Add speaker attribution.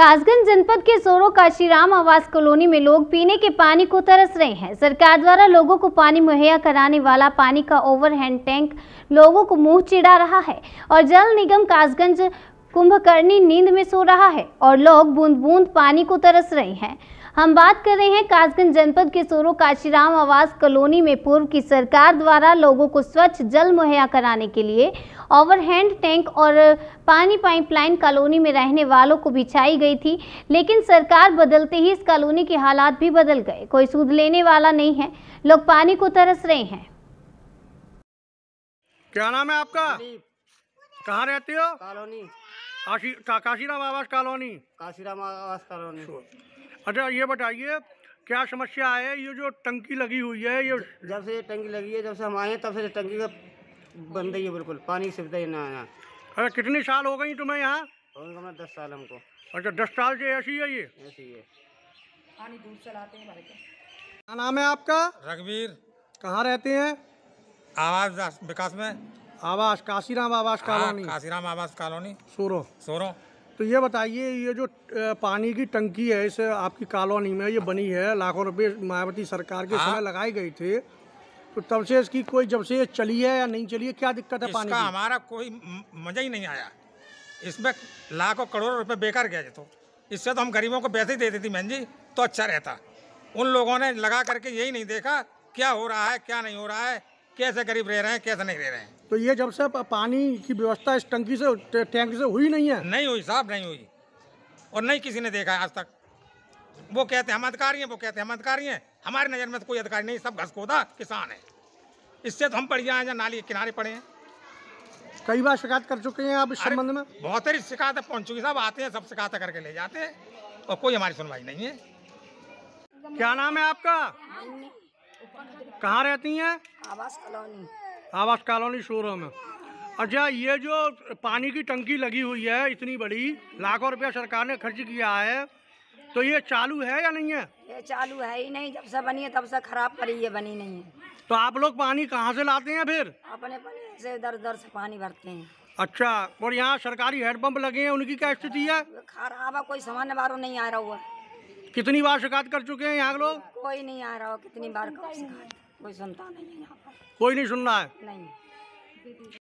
Speaker 1: कासगंज जनपद के सोरो काशीराम आवास कॉलोनी में लोग पीने के पानी को तरस रहे हैं सरकार द्वारा लोगों को पानी मुहैया कराने वाला पानी का ओवरहैंड टैंक लोगों को मुंह चिड़ा रहा है और जल निगम कासगंज कुंभकर्णी नींद में सो रहा है और लोग बूंद बूंद पानी को तरस रहे हैं हम बात कर रहे हैं कासगंज जनपद के सोरो काशीराम आवास कॉलोनी में पूर्व की सरकार द्वारा लोगों को स्वच्छ जल मुहैया कराने के लिए ओवरहैंड टैंक और पानी पाइपलाइन कॉलोनी में रहने वालों को बिछाई गई थी लेकिन सरकार बदलते ही इस कॉलोनी के हालात भी बदल गए कोई सूद लेने वाला नहीं है लोग पानी को तरस रहे हैं
Speaker 2: क्या नाम है आपका कहाँ रहती हो कॉलोनी काशीराम आवास कॉलोनी
Speaker 1: काशीराम आवास कॉलोनी
Speaker 2: अच्छा ये बताइए क्या समस्या है ये जो टंकी लगी हुई है ये जब से ये टंकी लगी है जब से हम आए तब से टंकी का बंद ही है बिल्कुल पानी सुविधा ही ना आया अरे कितनी साल हो गई तुम्हें यहाँ
Speaker 1: मैं दस साल हमको
Speaker 2: अच्छा दस साल से ऐसी है ये
Speaker 1: ऐसी है
Speaker 3: पानी दूर चलाते हैं क्या नाम है आपका रघवीर
Speaker 2: कहाँ रहते हैं
Speaker 3: आवाज विकास में आवास काशीराम आवास हाँ, कॉलोनी काशीराम आवास कॉलोनी सोरो सोरो
Speaker 2: तो ये बताइए ये जो पानी की टंकी है इस आपकी कॉलोनी में ये बनी है लाखों रुपए मायावती सरकार के समय हाँ। लगाई गई थी तो तब से इसकी कोई जब से चली है या नहीं चली है क्या दिक्कत है पानी का हमारा
Speaker 3: कोई मजा ही नहीं आया इसमें लाखों करोड़ों रुपए बेकार गया जो तो इससे तो हम गरीबों को पैसे ही दे देती बहन जी तो अच्छा रहता उन लोगों ने लगा करके यही नहीं देखा क्या हो रहा है क्या नहीं हो रहा है कैसे गरीब रह रहे हैं कैसे नहीं रह रहे हैं
Speaker 2: तो ये जब से पानी की व्यवस्था इस टंकी से टैंक से हुई नहीं है
Speaker 3: नहीं हुई साहब नहीं हुई और नहीं किसी ने देखा है आज तक वो कहते हैं हम अधिकारी हैं वो कहते हैं हम अधिकारी हैं हमारी नज़र में तो कोई अधिकारी नहीं सब घसकोदा किसान है इससे तो हम पड़ जाए या नाली के किनारे पड़े हैं
Speaker 2: कई बार शिकायत कर चुके हैं आप इस संबंध
Speaker 3: में बहुत सारी शिकायतें पहुंच चुकी साहब आते हैं सब शिकायतें करके ले जाते हैं और कोई हमारी सुनवाई नहीं है
Speaker 1: क्या नाम है आपका हाँ कहाँ रहती हैं आवास कॉलोनी
Speaker 3: आवास कॉलोनी सूरों में
Speaker 2: अच्छा ये जो पानी की टंकी लगी हुई है इतनी बड़ी लाखों रुपया सरकार ने खर्च किया है तो ये चालू है या नहीं है
Speaker 1: ये चालू है ही नहीं जब से बनी है तब से खराब पड़ी है बनी नहीं है
Speaker 2: तो आप लोग पानी कहाँ से लाते हैं फिर
Speaker 1: अपने से दर दर से पानी भरते हैं
Speaker 2: अच्छा और यहाँ सरकारी हैंडपम्प लगे हैं उनकी क्या स्थिति है
Speaker 1: खराब है कोई सामान्य बारो नहीं आ रहा हुआ
Speaker 2: कितनी बार शिकायत कर चुके हैं यहाँ लोग
Speaker 1: कोई नहीं आ रहा हो कितनी बार कोई सुनता नहीं है कोई नहीं सुन रहा है नहीं